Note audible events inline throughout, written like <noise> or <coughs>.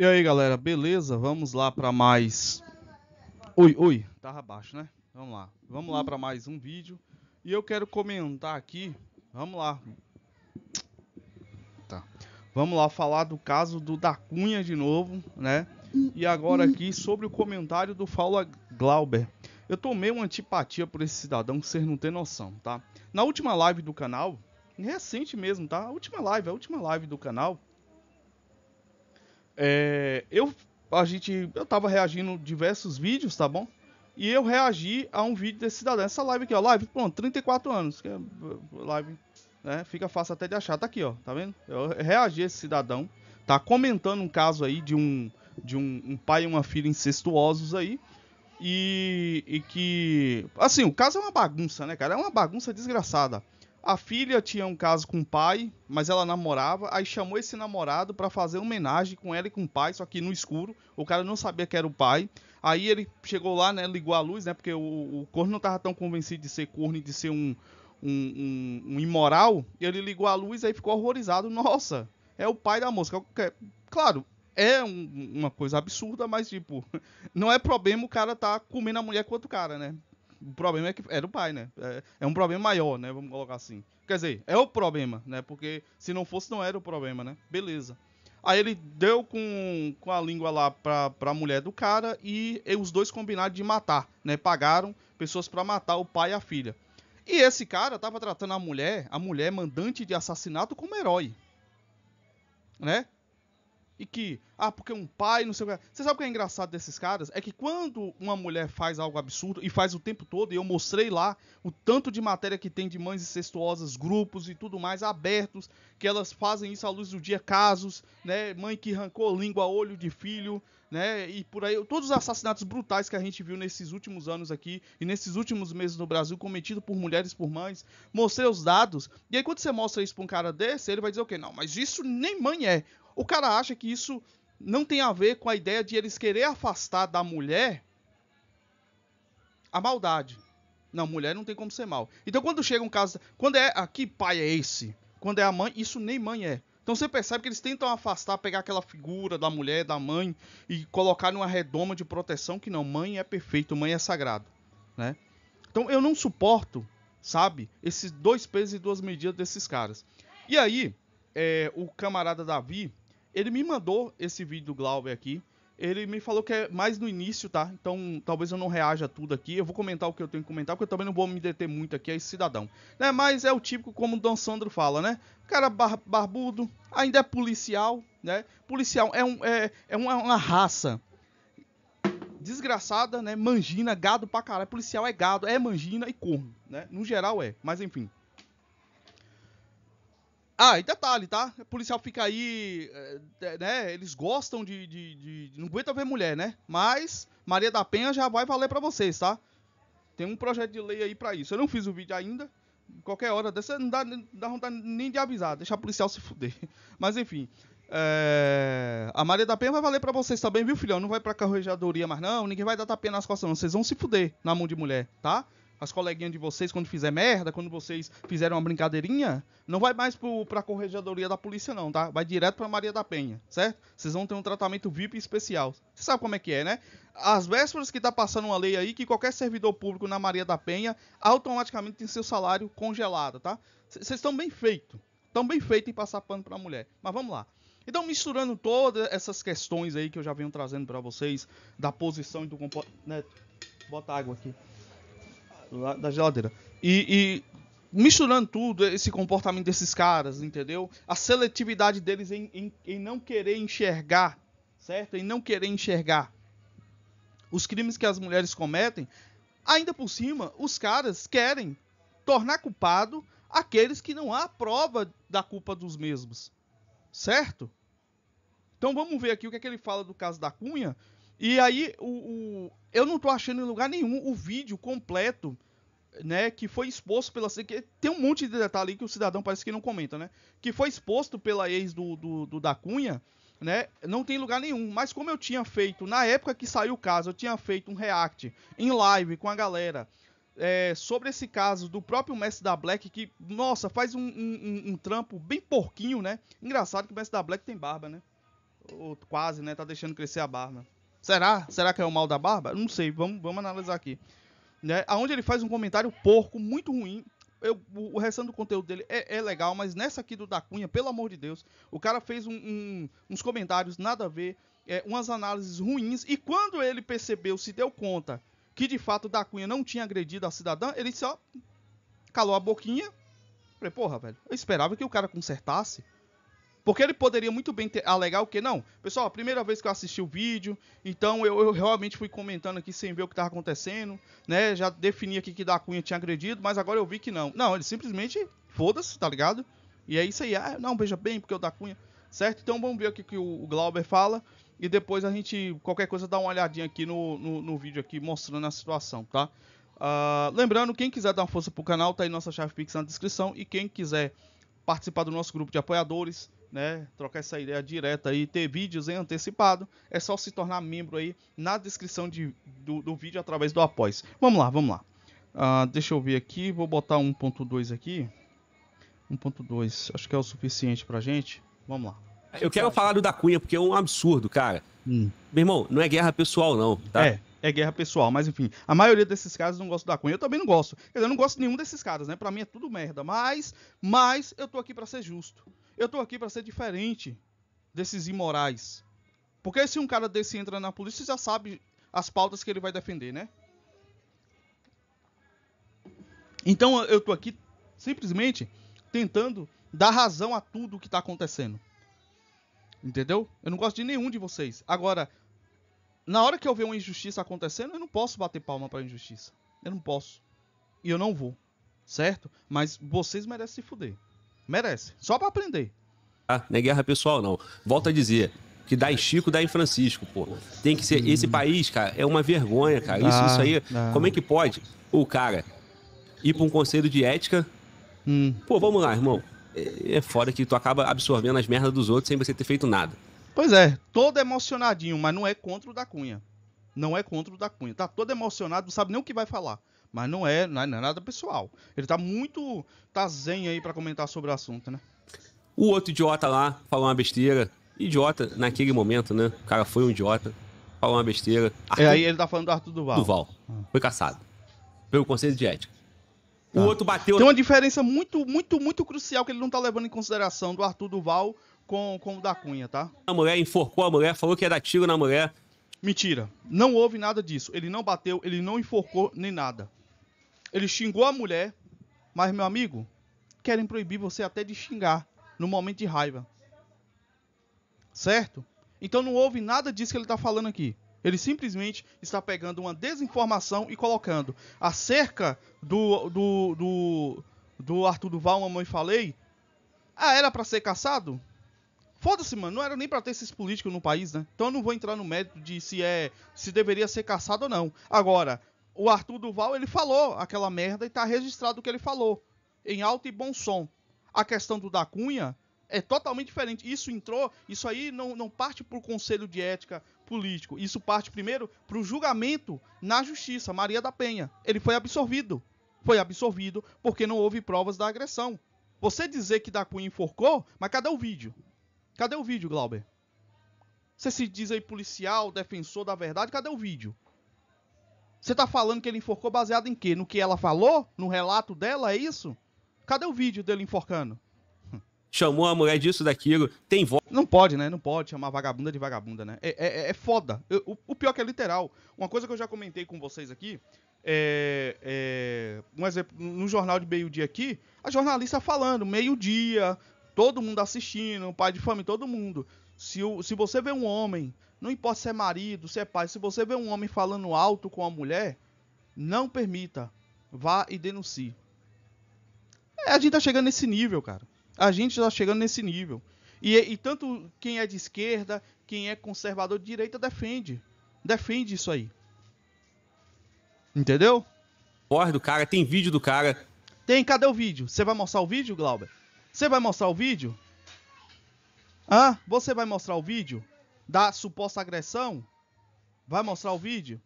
E aí, galera, beleza? Vamos lá para mais. Oi, oi, tava baixo, né? Vamos lá. Vamos lá para mais um vídeo. E eu quero comentar aqui, vamos lá. Tá. Vamos lá falar do caso do da Cunha de novo, né? E agora aqui sobre o comentário do Paula Glauber. Eu tomei uma antipatia por esse cidadão que vocês não tem noção, tá? Na última live do canal, recente mesmo, tá? A última live, a última live do canal, é, eu a gente eu tava reagindo diversos vídeos, tá bom? E eu reagi a um vídeo desse cidadão, essa live aqui, ó, live, pronto, 34 anos, que é uh, live, né? Fica fácil até de achar, tá aqui, ó, tá vendo? Eu reagi a esse cidadão, tá comentando um caso aí de um de um, um pai e uma filha incestuosos aí. E, e que assim, o caso é uma bagunça, né, cara? É uma bagunça desgraçada. A filha tinha um caso com o pai, mas ela namorava, aí chamou esse namorado para fazer homenagem com ela e com o pai, só que no escuro, o cara não sabia que era o pai. Aí ele chegou lá, né, ligou a luz, né, porque o, o corno não tava tão convencido de ser corno e de ser um, um, um, um imoral, ele ligou a luz e ficou horrorizado, nossa, é o pai da moça. Claro, é um, uma coisa absurda, mas tipo, <laughs> não é problema o cara tá comendo a mulher com outro cara, né? O problema é que era é o pai, né? É, é, um problema maior, né? Vamos colocar assim. Quer dizer, é o problema, né? Porque se não fosse, não era o problema, né? Beleza. Aí ele deu com, com a língua lá pra, pra mulher do cara e, e os dois combinaram de matar, né? Pagaram pessoas para matar o pai e a filha. E esse cara tava tratando a mulher, a mulher mandante de assassinato, como herói. Né? e que, ah, porque um pai, não sei o que. Você sabe o que é engraçado desses caras? É que quando uma mulher faz algo absurdo, e faz o tempo todo, e eu mostrei lá o tanto de matéria que tem de mães incestuosas, grupos e tudo mais abertos, que elas fazem isso à luz do dia, casos, né? Mãe que arrancou língua, olho de filho, né? E por aí, todos os assassinatos brutais que a gente viu nesses últimos anos aqui e nesses últimos meses no Brasil, cometido por mulheres, por mães, mostrei os dados. E aí, quando você mostra isso pra um cara desse, ele vai dizer o okay, quê? Não, mas isso nem mãe é. O cara acha que isso não tem a ver com a ideia de eles querer afastar da mulher a maldade. Não, mulher não tem como ser mal. Então quando chega um caso, quando é aqui ah, pai é esse, quando é a mãe, isso nem mãe é. Então você percebe que eles tentam afastar, pegar aquela figura da mulher, da mãe e colocar numa redoma de proteção que não, mãe é perfeito, mãe é sagrado, né? Então eu não suporto, sabe, esses dois pesos e duas medidas desses caras. E aí, é, o camarada Davi, ele me mandou esse vídeo do Glauber aqui. Ele me falou que é mais no início, tá? Então talvez eu não reaja a tudo aqui. Eu vou comentar o que eu tenho que comentar, porque eu também não vou me deter muito aqui a esse cidadão. Né? Mas é o típico como o Don Sandro fala, né? Cara bar barbudo, ainda é policial, né? Policial é, um, é, é uma, uma raça desgraçada, né? Mangina, gado pra caralho. Policial é gado, é mangina e corno, né? No geral é, mas enfim. Ah, e detalhe, tá? O policial fica aí, eh, né? Eles gostam de, de, de, de Não aguenta ver mulher, né? Mas Maria da Penha já vai valer para vocês, tá? Tem um projeto de lei aí para isso. Eu não fiz o vídeo ainda. Qualquer hora dessa não dá, não dá vontade nem de avisar. Deixar o policial se fuder. <laughs> Mas enfim. É... A Maria da Penha vai valer para vocês também, viu, filhão? Não vai pra carrejadoria mais, não. Ninguém vai dar tapinha nas costas, não. Vocês vão se fuder na mão de mulher, tá? as coleguinhas de vocês, quando fizer merda, quando vocês fizerem uma brincadeirinha, não vai mais pro, pra corregedoria da polícia, não, tá? Vai direto pra Maria da Penha, certo? Vocês vão ter um tratamento VIP especial. Você sabe como é que é, né? Às vésperas que tá passando uma lei aí que qualquer servidor público na Maria da Penha automaticamente tem seu salário congelado, tá? Vocês estão bem feito. Estão bem feito em passar pano pra mulher. Mas vamos lá. Então, misturando todas essas questões aí que eu já venho trazendo para vocês, da posição e do comportamento. Neto, né? bota água aqui lá da geladeira. E, e, misturando tudo, esse comportamento desses caras, entendeu? A seletividade deles em, em, em não querer enxergar, certo? Em não querer enxergar os crimes que as mulheres cometem. Ainda por cima, os caras querem tornar culpado aqueles que não há prova da culpa dos mesmos, certo? Então vamos ver aqui o que, é que ele fala do caso da Cunha. E aí, o, o, eu não tô achando em lugar nenhum o vídeo completo, né, que foi exposto pela... Tem um monte de detalhe que o cidadão parece que não comenta, né? Que foi exposto pela ex do, do, do da Cunha, né? Não tem lugar nenhum. Mas como eu tinha feito, na época que saiu o caso, eu tinha feito um react em live com a galera é, sobre esse caso do próprio Mestre da Black, que, nossa, faz um, um, um, trampo bem porquinho, né? Engraçado que o Mestre da Black tem barba, né? Ou quase, né? Tá deixando crescer a barba. Será? Será que é o mal da barba? Não sei, vamos, vamos analisar aqui. Né? Aonde ele faz um comentário porco, muito ruim. Eu, o restante do conteúdo dele é, é, legal, mas nessa aqui do Da Cunha, pelo amor de Deus, o cara fez um, um, uns comentários nada a ver, é, umas análises ruins, e quando ele percebeu, se deu conta que de fato Da Cunha não tinha agredido a cidadã, ele só calou a boquinha. Falei, porra, velho, eu esperava que o cara consertasse. Porque ele poderia muito bem ter, alegar o que? Não, pessoal, primeira vez que eu assisti o vídeo, então eu, eu, realmente fui comentando aqui sem ver o que estava acontecendo, né? Já defini aqui que da Cunha tinha agredido, mas agora eu vi que não. Não, ele simplesmente foda-se, tá ligado? E é isso aí, ah, não, veja bem, porque o da Cunha, certo? Então vamos ver o que o Glauber fala e depois a gente, qualquer coisa, dá uma olhadinha aqui no, no, no vídeo aqui mostrando a situação, tá? Uh, lembrando, quem quiser dar uma força pro canal, tá aí nossa chave Pix na descrição e quem quiser participar do nosso grupo de apoiadores né, trocar essa ideia direta e ter vídeos em antecipado, é só se tornar membro aí na descrição de, do, do vídeo através do após. Vamos lá, vamos lá. Uh, deixa eu ver aqui, vou botar 1.2 aqui. 1.2, acho que é o suficiente pra gente. Vamos lá. Eu quero falar do da Cunha, porque é um absurdo, cara. Hum. Meu irmão, não é guerra pessoal, não, tá? É, é guerra pessoal, mas enfim, a maioria desses caras não gosta da Cunha. Eu também não gosto. Quer dizer, eu não gosto de nenhum desses caras, né? Pra mim é tudo merda. Mas, mas eu tô aqui para ser justo. Eu tô aqui para ser diferente desses imorais. Porque se um cara desse entra na polícia, já sabe as pautas que ele vai defender, né? Então eu tô aqui simplesmente tentando dar razão a tudo que tá acontecendo. Entendeu? Eu não gosto de nenhum de vocês. Agora, na hora que eu ver uma injustiça acontecendo, eu não posso bater palma pra injustiça. Eu não posso. E eu não vou. Certo? Mas vocês merecem se fuder. Merece. Só para aprender. Ah, é guerra pessoal, não. volta a dizer. Que dá em Chico, dá em Francisco, pô. Tem que ser. Esse país, cara, é uma vergonha, cara. Isso, ah, isso aí. Ah. Como é que pode o cara ir para um conselho de ética? Hum. Pô, vamos lá, irmão. É, é foda que tu acaba absorvendo as merdas dos outros sem você ter feito nada. Pois é, todo emocionadinho, mas não é contra o da Cunha. Não é contra o da Cunha. Tá todo emocionado, não sabe nem o que vai falar. Mas é, não é, não é, nada pessoal. Ele tá muito. tá zen aí para comentar sobre o assunto, né? O outro idiota lá falou uma besteira. Idiota naquele momento, né? O cara foi um idiota. Falou uma besteira. É, Arthur... aí ele tá falando do Arthur Duval. Duval. Foi caçado. Pelo conselho de ética. O ah. outro bateu. Tem uma diferença muito, muito, muito crucial que ele não tá levando em consideração do Arthur Duval com, com o da Cunha, tá? A mulher enforcou a mulher, falou que ia dar tiro na mulher. Mentira. Não houve nada disso. Ele não bateu, ele não enforcou nem nada. Ele xingou a mulher, mas meu amigo, querem proibir você até de xingar no momento de raiva. Certo? Então não houve nada disso que ele está falando aqui. Ele simplesmente está pegando uma desinformação e colocando acerca do do, do, do Arthur Duval, mamãe falei. Ah, era para ser caçado? Foda-se, mano, não era nem para ter esses políticos no país, né? Então eu não vou entrar no mérito de se é se deveria ser caçado ou não. Agora, o Arthur Duval, ele falou aquela merda e tá registrado o que ele falou, em alto e bom som. A questão do da Cunha é totalmente diferente. Isso entrou, isso aí não, não parte pro Conselho de Ética Político. Isso parte primeiro pro julgamento na Justiça, Maria da Penha. Ele foi absorvido. Foi absorvido porque não houve provas da agressão. Você dizer que da Cunha enforcou, mas cadê o vídeo? Cadê o vídeo, Glauber? Você se diz aí policial, defensor da verdade, cadê o vídeo? Você tá falando que ele enforcou baseado em quê? No que ela falou? No relato dela? É isso? Cadê o vídeo dele enforcando? Chamou a mulher disso, daquilo. Tem voz. Não pode, né? Não pode chamar vagabunda de vagabunda, né? É, é, é foda. Eu, o, o, pior é que é literal. Uma coisa que eu já comentei com vocês aqui. É, é um exemplo, no jornal de meio-dia aqui, a jornalista falando, meio-dia, todo mundo assistindo, pai de família, todo mundo. Se, o, se você vê um homem não importa se é marido, se é pai, se você vê um homem falando alto com a mulher, não permita. Vá e denuncie. É, a gente tá chegando nesse nível, cara. A gente tá chegando nesse nível. E, e tanto quem é de esquerda, quem é conservador de direita defende. Defende isso aí. Entendeu? Corre do cara, tem vídeo do cara. Tem, cadê o vídeo? Você vai mostrar o vídeo, Glauber? Você vai mostrar o vídeo? Ah, você vai mostrar o vídeo? da suposta agressão? Vai mostrar o vídeo?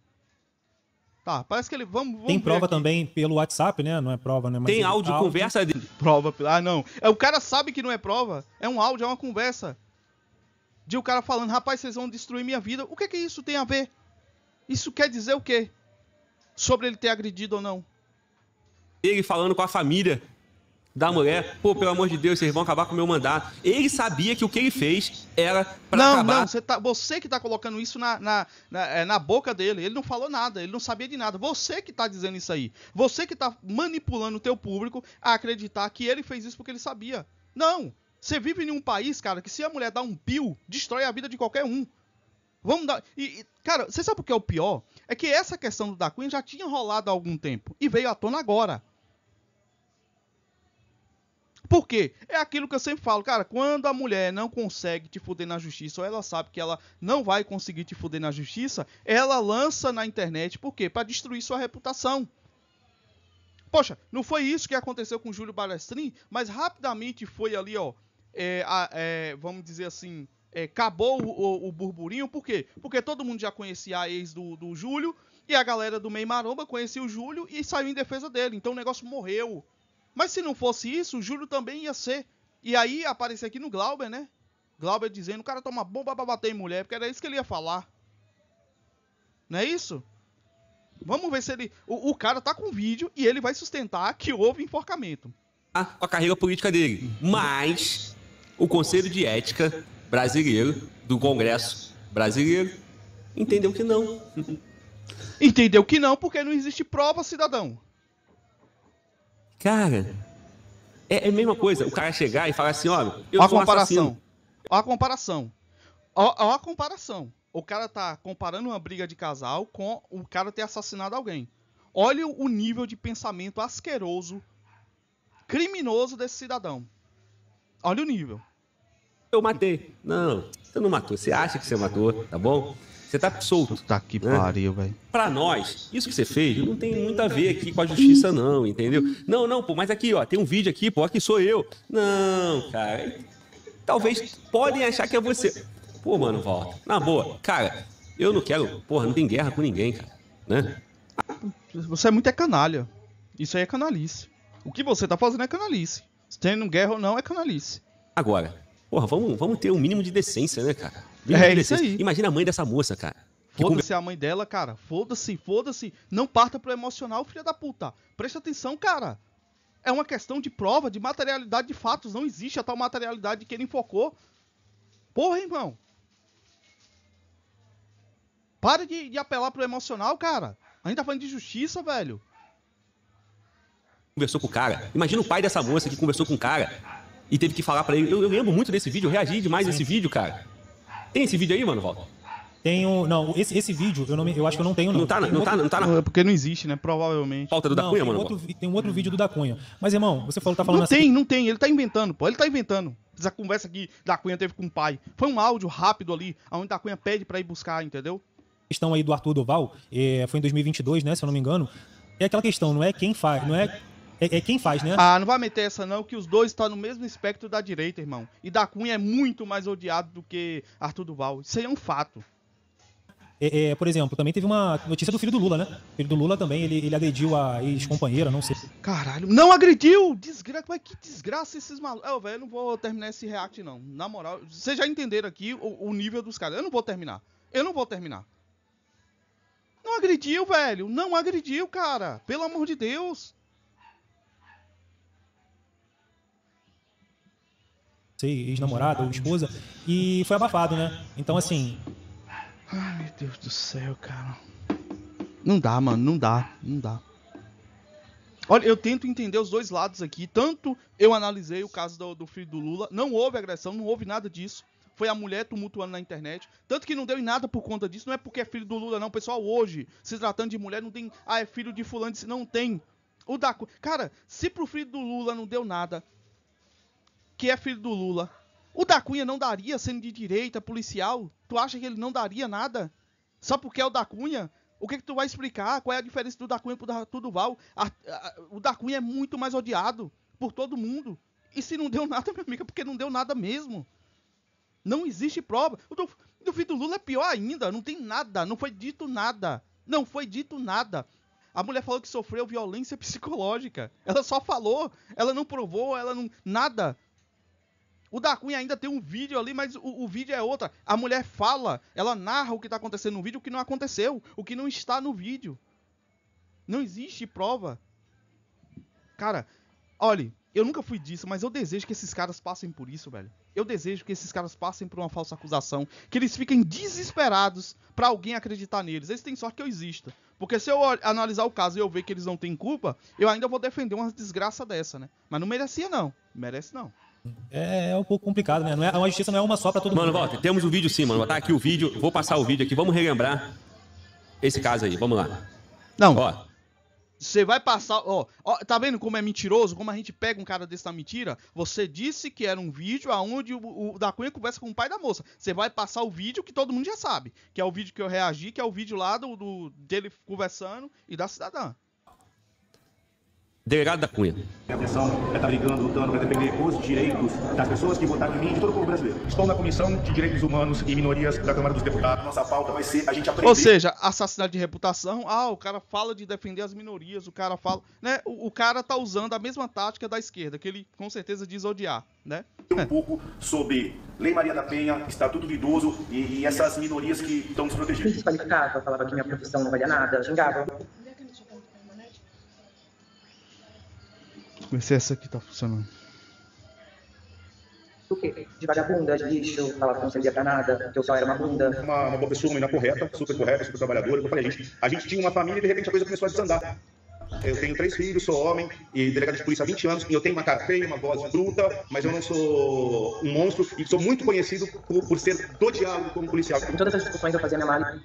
Tá, parece que ele. Vamos, vamos Tem prova aqui. também pelo WhatsApp, né? Não é prova, né? Mas Tem áudio, áudio, tá conversa dele. Prova. Ah, não. É, o cara sabe que não é prova. É um áudio, é uma conversa. De o cara falando, rapaz, vocês vão destruir minha vida. O que é que isso tem a ver? Isso quer dizer o quê? Sobre ele ter agredido ou não? Ele falando com a família da mulher, pô, pelo amor de Deus, vocês vão acabar com o meu mandato. Ele sabia que o que ele fez era pra não, acabar... Não, você, tá, você que tá colocando isso na, na, na, é, na, boca dele. Ele não falou nada, ele não sabia de nada. Você que tá dizendo isso aí. Você que tá manipulando o teu público a acreditar que ele fez isso porque ele sabia. Não! Você vive em um país, cara, que se a mulher dá um pio, destrói a vida de qualquer um. Vamos dar... E, e, cara, você sabe o que é o pior? É que essa questão do Da Queen já tinha rolado há algum tempo. E veio à tona agora. Por quê? É aquilo que eu sempre falo, cara. Quando a mulher não consegue te fuder na justiça, ou ela sabe que ela não vai conseguir te fuder na justiça, ela lança na internet, por quê? Para destruir sua reputação. Poxa, não foi isso que aconteceu com Júlio Balestrin, mas rapidamente foi ali, ó. É, é, vamos dizer assim, é, acabou o, o, o, burburinho, por quê? Porque todo mundo já conhecia a ex do, do Júlio, e a galera do Meio Maromba conhecia o Júlio e saiu em defesa dele. Então o negócio morreu. Mas se não fosse isso, o Júlio também ia ser. E aí aparecer aqui no Glauber, né? Glauber dizendo, o cara toma bomba pra bater em mulher, porque era isso que ele ia falar. Não é isso? Vamos ver se ele. O, o cara tá com vídeo e ele vai sustentar que houve enforcamento. Tá com a carreira política dele. Mas o Conselho de Ética brasileiro, do Congresso brasileiro, entendeu que não. entendeu que não, porque não existe prova, cidadão. Cara, é, é a mesma coisa. O cara chegar e falar assim, ó, eu ó a comparação. Um ó a comparação. Ó, ó a comparação. O cara tá comparando uma briga de casal com o cara ter assassinado alguém. Olha o nível de pensamento asqueroso, criminoso desse cidadão. Olha o nível. Eu matei. Não, você não matou. Você acha que você matou, tá bom? Você tá solto. Tá que né? pariu, velho. Pra nós, isso que você fez não tem muito a ver aqui com a justiça, não, entendeu? Não, não, pô, mas aqui, ó, tem um vídeo aqui, pô, aqui sou eu. Não, cara. Talvez, podem achar que é você. Pô, mano, volta. Na boa, cara, eu não quero. Porra, não tem guerra com ninguém, cara. Né? Você é muito é canalha. Isso aí é canalice. O que você tá fazendo é canalice. Se tem guerra ou não, é canalice. Agora, Porra, vamos, vamos ter um mínimo de decência, né, cara? Mínimo é isso aí. Imagina a mãe dessa moça, cara. Foda-se a mãe dela, cara. Foda-se, foda-se. Não parta pro emocional, filha da puta. Presta atenção, cara. É uma questão de prova, de materialidade de fatos. Não existe a tal materialidade que ele enfocou. Porra, irmão. Para de, de apelar pro emocional, cara. A gente tá falando de justiça, velho. Conversou com o cara. Imagina o pai dessa moça que conversou com o cara e teve que falar para ele. Eu, eu, lembro muito desse vídeo, eu reagi demais nesse vídeo, cara. Tem esse vídeo aí, mano, Walter? Tenho. Não, esse, esse vídeo eu, não, eu acho que eu não tenho, não. Não tá, não, outro... tá, não tá na. Tá é porque não existe, né? Provavelmente. Falta do não, da Cunha, tem mano. Outro, tem um outro vídeo do da Cunha. Mas, irmão, você falou tá falando não assim. Não tem, não tem. Ele tá inventando, pô. Ele tá inventando. Essa conversa que da Cunha teve com o pai. Foi um áudio rápido ali, onde da Cunha pede pra ir buscar, entendeu? questão aí do Arthur Doval, eh, é, foi em 2022, né, se eu não me engano, é aquela questão, não é quem faz, não é é, é, quem faz, né? Ah, não vai meter essa não, que os dois estão no mesmo espectro da direita, irmão. E da Cunha é muito mais odiado do que Arthur Duval. Isso aí é um fato. É, é, por exemplo, também teve uma notícia do filho do Lula, né? O filho do Lula também, ele, ele agrediu a ex-companheira, não sei. Caralho, não agrediu! Desgraça, mas é que desgraça esses malucos. Eu, velho, não vou terminar esse react, não. Na moral, vocês já entenderam aqui o, o nível dos caras. Eu não vou terminar. Eu não vou terminar. Não agrediu, velho. Não agrediu, cara. Pelo amor de Deus. sei, ex-namorada ou esposa, e foi abafado, né? Então, assim. Ai, meu Deus do céu, cara. Não dá, mano, não dá, não dá. Olha, eu tento entender os dois lados aqui. Tanto eu analisei o caso do, do filho do Lula, não houve agressão, não houve nada disso foi a mulher tumultuando na internet. Tanto que não deu em nada por conta disso. Não é porque é filho do Lula, não. Pessoal, hoje, se tratando de mulher, não tem. Ah, é filho de fulano, se não tem. O da. Cara, se pro filho do Lula não deu nada, que é filho do Lula. O da Cunha não daria, sendo de direita, policial? Tu acha que ele não daria nada? Só porque é o da Cunha? O que, que tu vai explicar? Qual é a diferença do da Cunha pro da Tuduval? o da Cunha é muito mais odiado por todo mundo. E se não deu <laughs> nada, meu amigo, é porque não deu nada mesmo. Não existe prova. O do, do filho do Lula é pior ainda. Não tem nada. Não foi dito nada. Não foi dito nada. A mulher falou que sofreu violência <laughs> psicológica. Ela só falou. Ela não provou. Ela não. Nada. O da Cunha ainda tem um vídeo ali, mas o, o vídeo é outra. A mulher fala, ela narra o que está acontecendo no vídeo, o que não aconteceu, o que não está no vídeo. Não existe prova. Cara, olhe, eu nunca fui disso, mas eu desejo que esses caras passem por isso, velho. Eu desejo que esses caras passem por uma falsa acusação, que eles fiquem desesperados para alguém acreditar neles. Eles têm sorte que eu exista, porque se eu analisar o caso e eu ver que eles não têm culpa, eu ainda vou defender uma desgraça dessa, né? Mas não merecia não, merece não. É, é um pouco complicado, né? Não é, a justiça não é uma só para todo mano, mundo. Mano, volta, temos o um vídeo sim, mano. Tá aqui o vídeo, vou passar o vídeo aqui, vamos relembrar esse caso aí, vamos lá. Não. Ó. Você vai passar. Ó, ó, tá vendo como é mentiroso? Como a gente pega um cara desse na mentira? Você disse que era um vídeo aonde o, o da Cunha conversa com o pai da moça. Você vai passar o vídeo que todo mundo já sabe. Que é o vídeo que eu reagi, que é o vídeo lá do, do dele conversando e da cidadã. Delegado da Cunha. atenção é estar brigando, lutando para defender os direitos das pessoas que votaram em mim e de todo o povo brasileiro. Estou na Comissão de Direitos Humanos e Minorias da Câmara dos Deputados. Nossa pauta vai ser a gente aprender... Ou seja, assassinato de reputação. Ah, o cara fala de defender as minorias, o cara fala... Né? O, o cara tá usando a mesma tática da esquerda, que ele com certeza diz odiar, né? Um pouco sobre Lei Maria da Penha, Estatuto Vidoso e, e essas minorias que estão desprotegidas. Desqualificava, falava que minha profissão não valia nada, xingava. Vê se essa aqui tá funcionando. O De vagabunda, de lixo, que não servia pra nada, que eu só era uma bunda. Uma, uma pessoa, uma mina correta, super correta, super trabalhadora. Eu falei, a gente, a gente tinha uma família e de repente a coisa começou a desandar. Eu tenho três filhos, sou homem e delegado de polícia há 20 anos. E eu tenho uma cara feia, uma voz bruta, mas eu não sou um monstro e sou muito conhecido por, por ser do diabo como policial. Em todas as discussões eu fazia minha mala.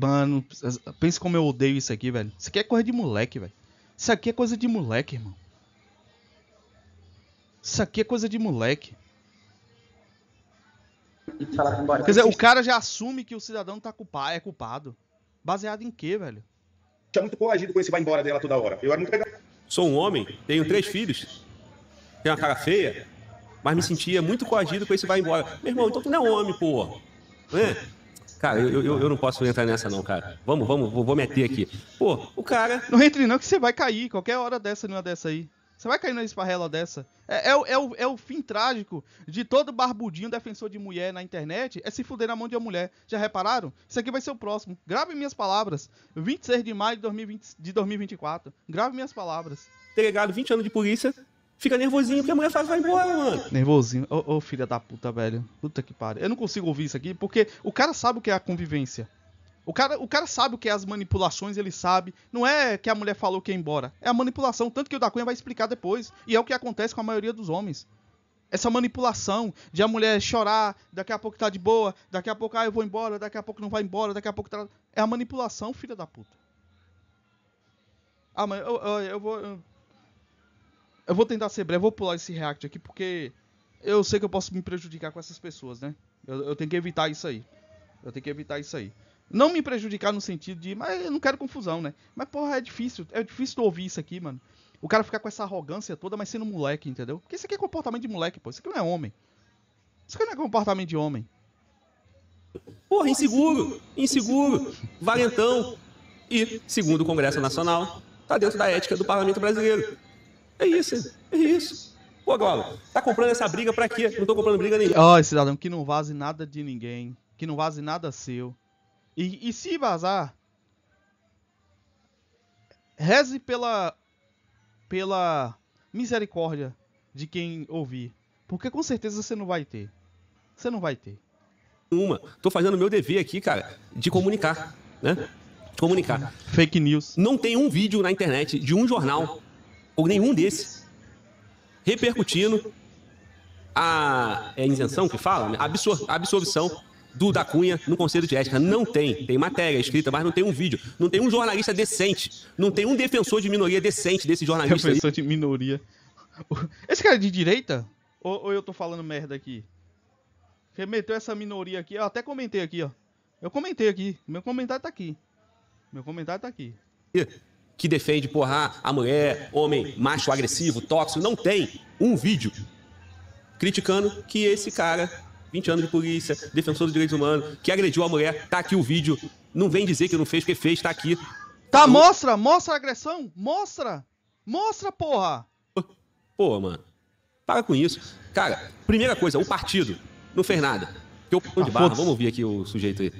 Mano, pensa como eu odeio isso aqui, velho. Isso aqui é coisa de moleque, velho. Isso aqui é coisa de moleque, irmão. Isso aqui é coisa de moleque. Quer dizer, o cara já assume que o cidadão tá culpado, é culpado. Baseado em quê, velho? Tinha muito coagido com esse vai embora dela toda hora. Eu era muito legal. Sou um homem, tenho três filhos, tenho uma cara feia, mas me sentia muito coagido com esse vai embora. Meu irmão, então tu não é homem, pô. É? Cara, eu, eu, eu, não posso entrar nessa não, cara. Vamos, vamos, vou, vou meter aqui. Pô, o cara... Não entre não que você vai cair qualquer hora dessa, numa dessa aí. Você vai cair na esparrela dessa. É, é, é, o, é o fim trágico de todo barbudinho defensor de mulher na internet é se fuder na mão de uma mulher. Já repararam? Isso aqui vai ser o próximo. Grave minhas palavras. 26 de maio de, 2020, de 2024. Grave minhas palavras. Delegado, 20 anos de polícia. Fica nervosinho porque a mulher faz vai embora, mano. Nervosinho. Ô, oh, oh, filha da puta, velho. Puta que pariu. Eu não consigo ouvir isso aqui porque o cara sabe o que é a convivência. O cara, o cara sabe o que é as manipulações, ele sabe. Não é que a mulher falou que ia embora. É a manipulação. Tanto que o da Cunha vai explicar depois. E é o que acontece com a maioria dos homens. Essa manipulação de a mulher chorar, daqui a pouco tá de boa, daqui a pouco ah, eu vou embora, daqui a pouco não vai embora, daqui a pouco tá. É a manipulação, filha da puta. Ah, mas eu, eu, eu vou. Eu, vou tentar ser breve, vou pular esse react aqui porque eu sei que eu posso me prejudicar com essas pessoas, né? eu, eu tenho que evitar isso aí. Eu tenho que evitar isso aí. Não me prejudicar no sentido de, mas eu não quero confusão, né? Mas, porra, é difícil. É difícil ouvir isso aqui, mano. O cara ficar com essa arrogância toda, mas sendo moleque, entendeu? Porque isso aqui é comportamento de moleque, pô. Isso aqui não é homem. Isso aqui não é comportamento de homem. Porra, inseguro, inseguro, inseguro valentão. E, segundo o Congresso Nacional, tá dentro da ética do tá parlamento brasileiro. É isso, é isso. Pô, Gola, tá comprando essa briga pra quê? Não tô comprando briga nenhuma. Ó, oh, cidadão, que não vaze nada de ninguém, que não vaze nada seu, e, e se vazar, reze pela, pela misericórdia de quem ouvir. Porque com certeza você não vai ter. Você não vai ter. Uma. Tô fazendo meu dever aqui, cara, de comunicar, né? De comunicar. Fake news. Não tem um vídeo na internet de um jornal, ou nenhum desses, repercutindo a é isenção que fala, Absor absorção do da Cunha no Conselho de Ética. Não tem. Tem matéria escrita, mas não tem um vídeo. Não tem um jornalista decente. Não tem um defensor de minoria decente desse jornalista. Defensor de minoria. Esse cara é de direita? Ou, ou eu tô falando merda aqui? Remeteu essa minoria aqui. Eu até comentei aqui, ó. Eu comentei aqui. Meu comentário tá aqui. Meu comentário tá aqui. Que defende, porra, a mulher, homem, macho, agressivo, tóxico. Não tem um vídeo criticando que esse cara 20 anos de polícia, defensor dos direitos humanos, que agrediu a mulher, tá aqui o vídeo. Não vem dizer que não fez, porque fez, tá aqui. Tá, mostra, mostra a agressão, mostra, mostra, porra. Pô, mano, para com isso. Cara, primeira coisa, o partido não fez nada. Que eu de ah, barra, vamos ouvir aqui o sujeito aí.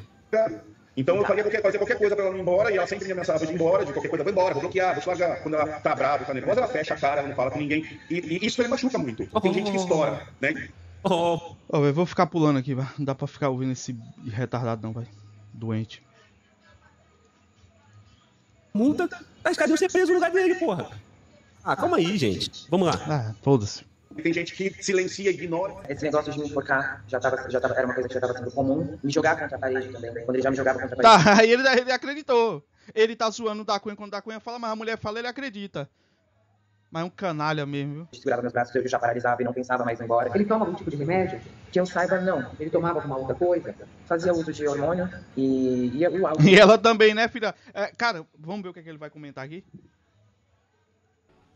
Então eu faria qualquer, fazia qualquer coisa pra ela ir embora e ela sempre me ameaçava de ir embora, de qualquer coisa, vou embora, vou bloquear, vou largar Quando ela tá brava, tá nervosa, ela fecha a cara, não fala com ninguém. E, e isso aí machuca muito. Tem gente que estoura, né? Oh. Oh, véio, vou ficar pulando aqui, vai. Não dá pra ficar ouvindo esse retardado não, vai. Doente. Multa? Mas cadê você preso no lugar dele, porra? Ah, calma aí, gente. Vamos lá. Ah, foda-se. Tem gente que silencia e ignora. Esse negócio de me enforcar já tava, já tava, era uma coisa que já tava sendo comum. Me jogar contra a parede também. Quando ele já me jogava contra a tá, parede. Tá, aí ele, ele acreditou. Ele tá zoando o da Cunha quando o da Cunha fala, mas a mulher fala, ele acredita. Mas é um canalha mesmo, viu? Segurava meus braços, eu já paralisava e não pensava mais em ir embora. Ele toma algum tipo de remédio? Que eu saiba, não. Ele tomava alguma outra coisa, fazia uso de hormônio e... E, eu... <laughs> e ela também, né, filha? É, cara, vamos ver o que, é que ele vai comentar aqui?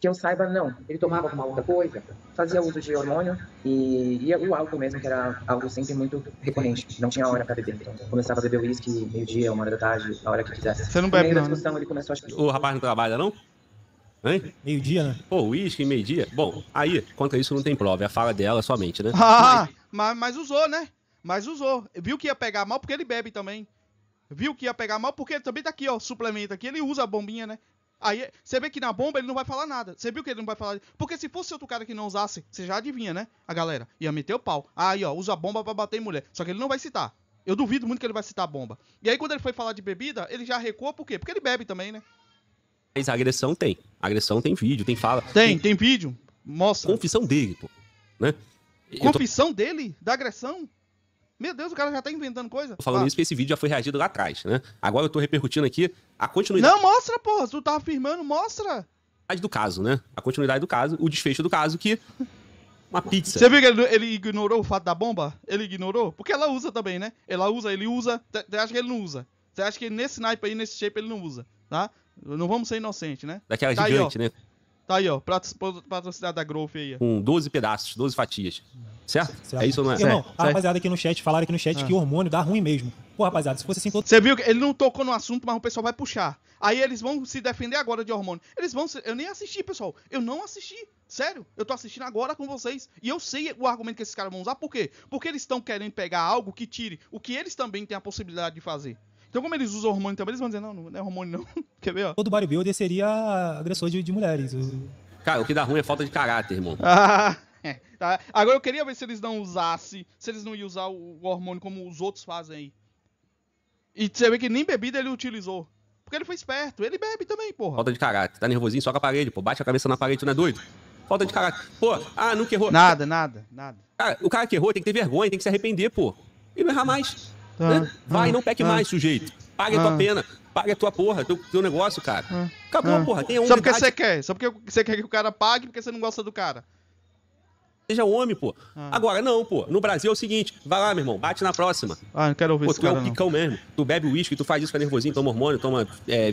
Que eu saiba, não. Ele tomava alguma outra coisa, fazia uso de hormônio e, e o álcool mesmo, que era algo sempre muito recorrente. Não tinha hora para beber. Então, começava a beber uísque meio-dia, uma hora da tarde, a hora que quisesse. Você não bebe, não, né? discussão, ele começou a... O rapaz não trabalha, não? Meio-dia, né? Pô, uísque, meio-dia. Bom, aí, a isso não tem prova, é a fala dela somente, né? Ah, mas... mas, usou, né? Mas usou. Viu que ia pegar mal porque ele bebe também. Viu que ia pegar mal porque ele também tá aqui, ó, suplemento aqui. Ele usa a bombinha, né? Aí, você vê que na bomba ele não vai falar nada. Você viu que ele não vai falar. Porque se fosse outro cara que não usasse, você já adivinha, né? A galera ia meter o pau. Aí, ó, usa a bomba para bater em mulher. Só que ele não vai citar. Eu duvido muito que ele vai citar a bomba. E aí, quando ele foi falar de bebida, ele já recuou por quê? Porque ele bebe também, né? Mas a agressão tem. A agressão tem vídeo, tem fala. Tem, tem, tem vídeo. Mostra. Confissão dele, pô. Né? Confissão tô... dele? Da agressão? Meu Deus, o cara já tá inventando coisa. Tô falando ah. isso porque esse vídeo já foi reagido lá atrás, né? Agora eu tô repercutindo aqui a continuidade. Não, mostra, porra. Se tu tá afirmando, mostra. Do caso, né? A continuidade do caso, o desfecho do caso, que. Uma pizza. Você viu que ele, ele, ignorou o fato da bomba? Ele ignorou? Porque ela usa também, né? Ela usa, ele usa. Você acha que ele não usa? Você acha que nesse naipe aí, nesse shape, ele não usa, tá? Não vamos ser inocentes, né? Daquela tá gigante, aí, né? Tá aí, ó. Patrocinada da Growth aí. Com 12 pedaços, 12 fatias. Certo? certo? É isso ou não é? Irmão, certo. a rapaziada aqui no chat, falaram aqui no chat ah. que hormônio dá ruim mesmo. Pô, rapaziada, se fosse assim... Você viu que ele não tocou no assunto, mas o pessoal vai puxar. Aí eles vão se defender agora de hormônio. Eles vão... Se... Eu nem assisti, pessoal. Eu não assisti. Sério, eu tô assistindo agora com vocês. E eu sei o argumento que esses caras vão usar. Por quê? Porque eles estão querendo pegar algo que tire o que eles também têm a possibilidade de fazer. Então, como eles usam hormônio também, então, eles vão dizer, não, não é hormônio não. <laughs> Quer ver, ó? Todo bodybuilder seria agressor de, de mulheres. Cara, o que dá ruim é falta de caráter, irmão. Ah, <laughs> tá. Agora eu queria ver se eles não usassem, se eles não iam usar o, o hormônio como os outros fazem aí. E você vê que nem bebida ele utilizou. Porque ele foi esperto, ele bebe também, porra. Falta de caráter, tá nervosinho, soca a parede, pô. Bate a cabeça na parede, tu não é doido? Falta de caráter. Pô, ah, nunca errou. Nada, nada, nada. Cara, o cara que errou tem que ter vergonha, tem que se arrepender, pô. E não errar mais. Vai, não peque mais, sujeito. Paga a tua pena paga a tua porra, teu, teu negócio, cara. Acabou ah. porra. Tem Só porque você quer. Só porque você quer que o cara pague porque você não gosta do cara. Seja homem, pô. Ah. Agora, não, pô. No Brasil é o seguinte: vai lá, meu irmão, bate na próxima. Ah, não quero ouvir pô, tu é cara, é o picão não. mesmo. Tu bebe uísque, tu faz isso com nervosinho, toma hormônio, toma é,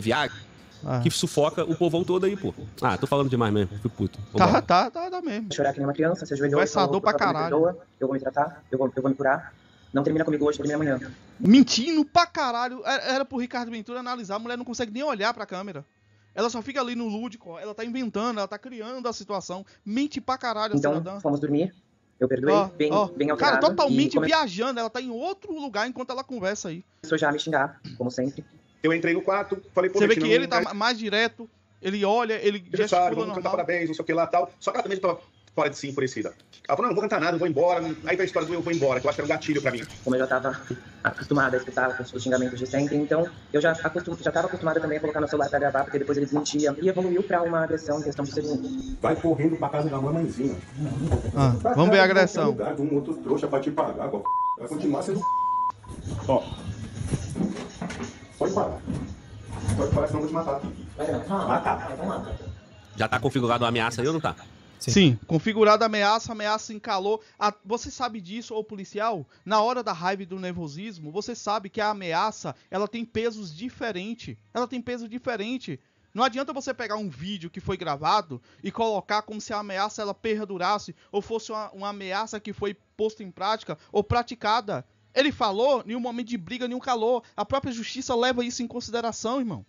ah. Que sufoca o povão todo aí, pô. Ah, tô falando demais mesmo, fico puto. Tá, tá, tá, tá, mesmo. Chorar que nem uma criança, se ajoelhou. Vai essa dor pra caralho. Eu vou me tratar, eu vou, eu vou me curar. Não termina comigo hoje, termina amanhã. Mentindo pra caralho. Era pro Ricardo Ventura analisar, a mulher não consegue nem olhar pra câmera. Ela só fica ali no lúdico, ela tá inventando, ela tá criando a situação. Mente pra caralho então, cidadã. fomos dormir. Eu perdoei, oh, bem, oh. bem alterado. Cara, totalmente come... viajando, ela tá em outro lugar enquanto ela conversa aí. Começou já a me xingar, como sempre. Eu entrei no quarto, falei por Você vê que ele tá mais direto, ele olha, ele sabe, vamos Cantar parabéns, não sei o que lá tal. Só que ela também tava fora de sim enfurecida. Ela falou, não, não vou cantar nada, vou embora. Aí veio a história do eu vou embora, que eu acho que era um gatilho pra mim. Como eu já estava acostumada a escutar os xingamentos de sempre, então eu já acostum, já estava acostumada também a colocar no celular pra gravar, porque depois ele desmentia. E evoluiu pra uma agressão em questão de segundos. Vai correndo pra casa da mamãezinha. Ah, vamos ver a agressão. Lugar, um outro trouxa pra te pagar, qual... Vai continuar sendo... Ó. Pode parar. Pode parar, senão eu vou te matar. Vai, matar. Já tá configurado a ameaça aí ou não tá? Sim. Sim. configurado ameaça, ameaça em A... Você sabe disso, ô policial? Na hora da raiva e do nervosismo, você sabe que a ameaça ela tem pesos diferentes. Ela tem peso diferente. Não adianta você pegar um vídeo que foi gravado e colocar como se a ameaça ela perdurasse ou fosse uma, uma ameaça que foi posta em prática ou praticada. Ele falou em um momento de briga, nenhum calor. A própria justiça leva isso em consideração, irmão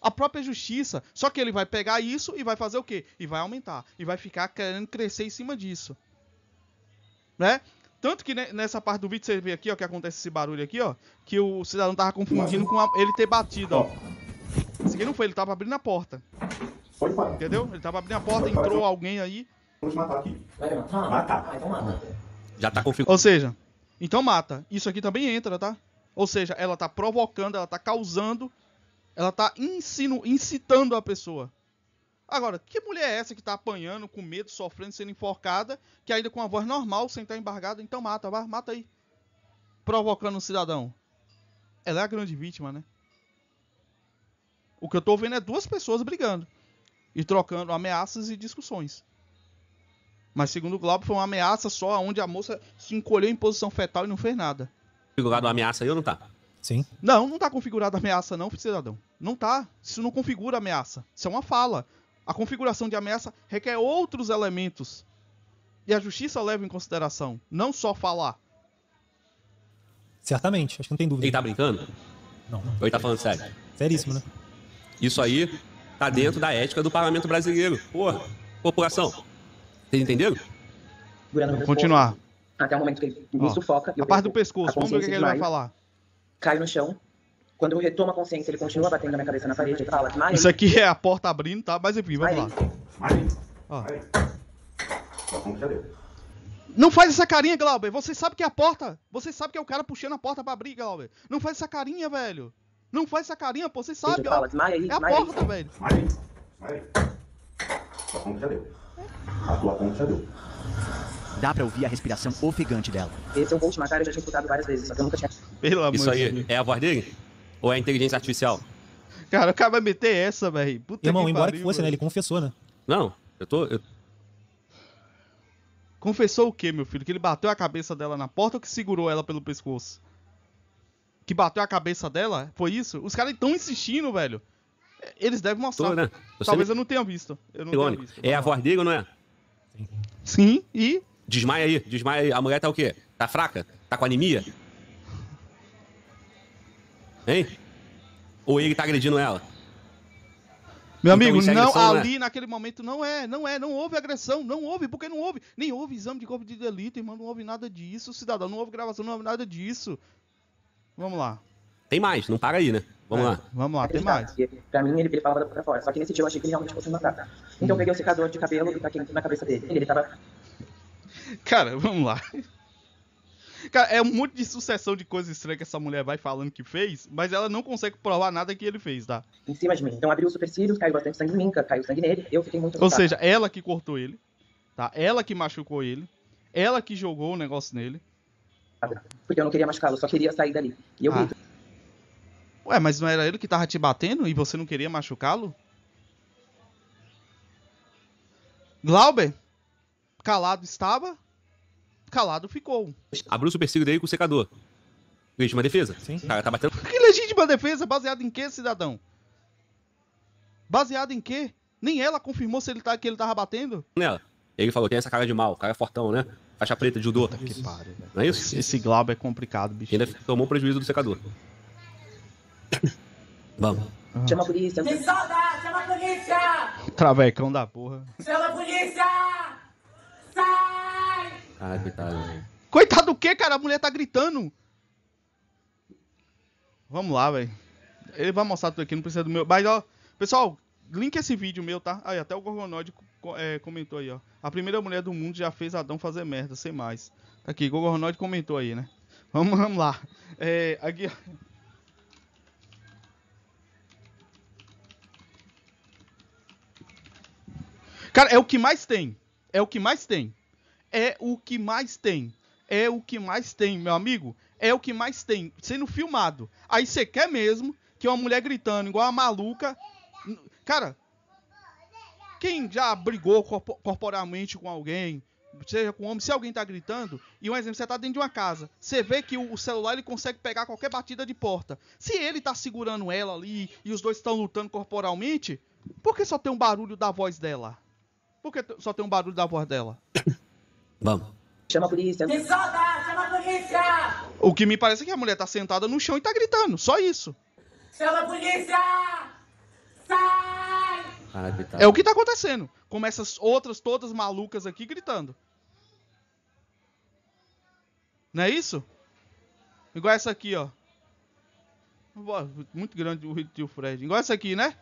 a própria justiça. Só que ele vai pegar isso e vai fazer o quê? E vai aumentar. E vai ficar querendo crescer em cima disso. Né? Tanto que nessa parte do vídeo você vê aqui, ó, que acontece esse barulho aqui, ó. Que o cidadão tava confundindo com a, ele ter batido, ó. Esse aqui não foi, ele tava abrindo a porta. Foi, pai. Entendeu? Ele tava abrindo a porta, entrou alguém aí. Vamos matar aqui. Vai matar? Matar. Ah, então mata. Já tá configurado. Ou seja, então mata. Isso aqui também entra, tá? Ou seja, ela tá provocando, ela tá causando ela tá insinu, incitando a pessoa. Agora, que mulher é essa que tá apanhando, com medo, sofrendo, sendo enforcada, que ainda com a voz normal, sem estar embargada, então mata, vai, mata aí. Provocando o um cidadão. Ela é a grande vítima, né? O que eu tô vendo é duas pessoas brigando e trocando ameaças e discussões. Mas segundo o Glauber, foi uma ameaça só onde a moça se encolheu em posição fetal e não fez nada. lá uma ameaça aí ou não tá? Sim. Não, não tá configurada ameaça, não, cidadão. Não tá. Isso não configura ameaça. Isso é uma fala. A configuração de ameaça requer outros elementos. E a justiça leva em consideração, não só falar. Certamente, acho que não tem dúvida. Ele tá brincando? Não. não. ele tá falando sério? Seríssimo, né? Isso aí tá dentro da ética do parlamento brasileiro. Porra, população. Vocês entenderam? Vou continuar. Até o momento que ele me sufoca. A parte do pescoço, vamos ver o que ele vai falar caio no chão. Quando eu retomo a consciência, ele continua batendo na minha cabeça na parede e fala, Mari. Isso aqui é a porta abrindo, tá? Mas enfim, vamos lá. Não faz essa carinha, Glauber. Você sabe que é a porta. Você sabe que é o cara puxando a porta pra abrir, Glauber. Não faz essa carinha, velho. Não faz essa carinha, pô. Você sabe, ó. é a porta, velho. já deu. A tua conta já deu. Dá pra ouvir a respiração ofegante dela. Esse eu vou te matar, eu já tinha escutado várias vezes, só que eu nunca tinha pelo amor Isso aí é a voz dele? Ou é inteligência artificial? Cara, o cara vai meter essa, velho. Irmão, que embora pariu, que fosse, né? Ele confessou, né? Não, eu tô. eu- Confessou o quê, meu filho? Que ele bateu a cabeça dela na porta ou que segurou ela pelo pescoço? Que bateu a cabeça dela? Foi isso? Os caras estão insistindo, velho. Eles devem mostrar. tô, né? Eu sei Talvez eu não tenha visto. Eu não tenha visto. É a voz dele ou não é? Sim, e Desmaia aí, desmaia aí. A mulher tá o quê? Tá fraca? Tá com anemia? Hein? Ou ele tá agredindo ela? Meu então, amigo, é não, agressão, ali né? naquele momento não é, não é, não houve agressão, não houve, porque não houve, nem houve exame de corpo de delito, irmão, não houve nada disso, cidadão, não houve gravação, não houve nada disso. Vamos lá. Tem mais, não para aí, né? Vamos é, lá. Vamos lá, tem mais. Pra mim, ele, ele falava pra fora, só que nesse dia eu achei que ele realmente fosse matar. Então hum. eu peguei o secador de cabelo e aqui na cabeça dele. Ele tava. Cara, vamos lá. Cara, é um monte de sucessão de coisas estranhas que essa mulher vai falando que fez, mas ela não consegue provar nada que ele fez, tá? Em cima de mim. Então abriu os supercílios, caiu bastante sangue em mim, caiu sangue nele, eu fiquei muito. Ou seja, ela que cortou ele, tá? Ela que machucou ele, ela que jogou o negócio nele. Porque eu não queria machucá-lo, só queria sair dali. E eu ah. grito. Ué, mas não era ele que tava te batendo e você não queria machucá-lo? Glauber? Calado estava? calado ficou. Abriu o Super Secret dele com o secador. Legítima defesa? Sim. Cara, tá batendo. Que legítima defesa? Baseado em quê, cidadão? Baseado em quê? Nem ela confirmou se ele tá, que ele tava batendo? Nela. Ele falou: tem essa cara de mal, o cara é fortão, né? Faixa preta de judô. Puta que pariu, Não é isso? Esse Glauber é complicado, bicho. Ainda tomou prejuízo do secador. Vamos. Chama a polícia. Tem saudade, chama a polícia! Travecão da porra. Chama a polícia! Ah, coitado. Né? Coitado do quê, cara? A mulher tá gritando. Vamos lá, velho. Ele vai mostrar tudo aqui, não precisa do meu. Mas, ó, pessoal, link esse vídeo meu, tá? Aí, até o Gorgonoid é, comentou aí, ó. A primeira mulher do mundo já fez Adão fazer merda, sem mais. Tá aqui, Gorgonoid comentou aí, né? Vamos, vamos lá. É, aqui, ó. Cara, é o que mais tem. É o que mais tem é o que mais tem. É o que mais tem, meu amigo. É o que mais tem, sendo filmado. Aí você quer mesmo que uma mulher gritando igual uma maluca. Cara, quem já brigou corporalmente com alguém, seja com homem, se alguém tá gritando, e um exemplo, você tá dentro de uma casa, você vê que o celular ele consegue pegar qualquer batida de porta. Se ele tá segurando ela ali e os dois estão lutando corporalmente, por que só tem um barulho da voz dela? Por que só tem um barulho da voz dela? <coughs> Vamos. Chama a polícia. Se solta, chama a polícia! O que me parece é que a mulher tá sentada no chão e tá gritando, só isso. Chama a polícia! Sai! É o que tá acontecendo. Como essas outras todas malucas aqui gritando. Não é isso? Igual essa aqui, ó. Muito grande o Rio Fred. Igual essa aqui, né?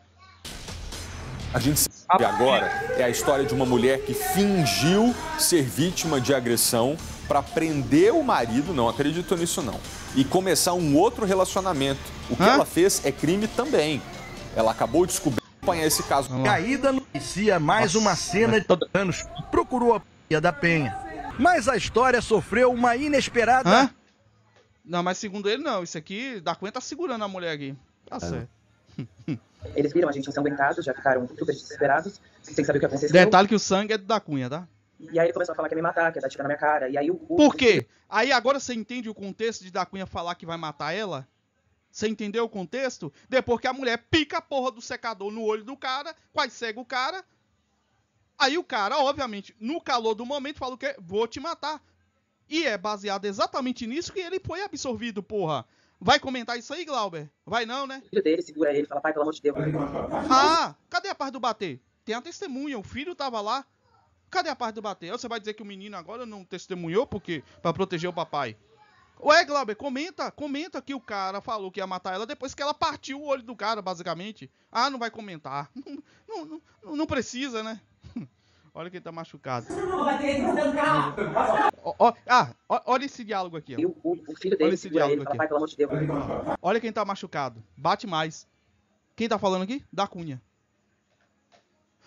A gente de agora é a história de uma mulher que fingiu ser vítima de agressão para prender o marido, não acredito nisso não, e começar um outro relacionamento. O que Hã? ela fez é crime também. Ela acabou de descobrindo acompanhar esse caso. Caída noticia mais Nossa, uma cena de os anos. Procurou a p... da Penha. Mas a história sofreu uma inesperada. Hã? Não, mas segundo ele, não. Isso aqui, da Cunha tá segurando a mulher aqui. Tá é. certo. <laughs> Eles viram a gente ensanguentado, já ficaram super desesperados, sem saber o que aconteceu. Detalhe que o sangue é da cunha, tá? E aí ele começou a falar que ia me matar, que ia dar tiro na minha cara. E aí o, Por quê? Aí agora você entende o contexto de da cunha falar que vai matar ela? Você entendeu o contexto? Depois que a mulher pica a porra do secador no olho do cara, quase cega o cara. Aí o cara, obviamente, no calor do momento, fala o quê? Vou te matar. E é baseado exatamente nisso que ele foi absorvido, porra. Vai comentar isso aí, Glauber? Vai não, né? O filho dele segura ele, fala, pai, pelo amor de Deus. Ah, cadê a parte do bater? Tem a testemunha, o filho tava lá. Cadê a parte do bater? Você vai dizer que o menino agora não testemunhou porque para proteger o papai? Ué, Glauber, comenta, comenta que o cara falou que ia matar ela depois que ela partiu o olho do cara, basicamente. Ah, não vai comentar. <laughs> Não, não, não, não precisa, né? Olha quem tá machucado. ah, olha esse diálogo aqui. Ó. olha esse diálogo aqui. olha quem tá machucado. Bate mais. Quem tá falando aqui? Da Cunha.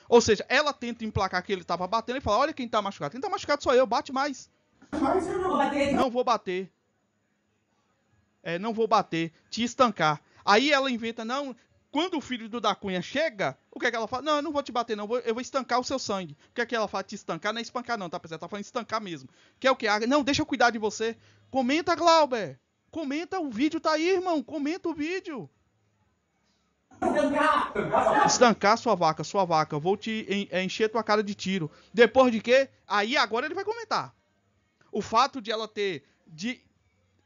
Ou seja, ela tenta emplacar que ele tava batendo e fala: Olha quem tá machucado. Quem tá machucado sou eu, bate mais. não, não vou bater. É, não vou bater. Te estancar. Aí ela inventa, não, quando o filho do da Cunha chega, o que é que ela fala? Não, eu não vou te bater, não, eu vou, eu vou estancar o seu sangue. O que é que ela fala? Te estancar não é espancar, não, tá, pessoal? Tá falando estancar mesmo. Que é o que? Ah, não, deixa eu cuidar de você. Comenta, Glauber. Comenta, o vídeo tá aí, irmão. Comenta o vídeo. Estancar, estancar sua vaca, sua vaca. Vou te é, encher tua cara de tiro. Depois de quê? Aí agora ele vai comentar. O fato de ela ter de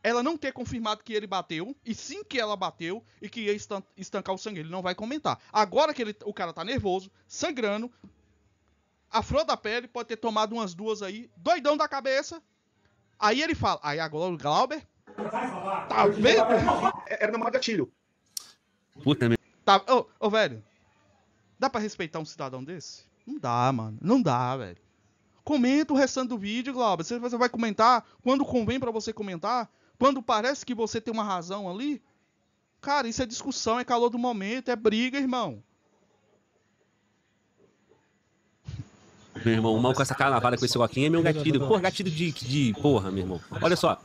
ela não ter confirmado que ele bateu, e sim que ela bateu, e que ia estancar o sangue. Ele não vai comentar. Agora que ele, o cara tá nervoso, sangrando, a flor da pele pode ter tomado umas duas aí, doidão da cabeça. Aí ele fala, aí agora o Glauber. Tá vendo? Era na gatilho. Puta merda. Tá, ô, velho. Dá pra respeitar um cidadão desse? Não dá, mano. Não dá, velho. Comenta o restante do vídeo, Glauber. Você vai comentar quando convém para você comentar. Quando parece que você tem uma razão ali, cara, isso é discussão, é calor do momento, é briga, irmão. Meu irmão, o mal com essa cara lavada com esse loquinho é meu gatilho. Porra, gatilho de, de. Porra, meu irmão. Olha só.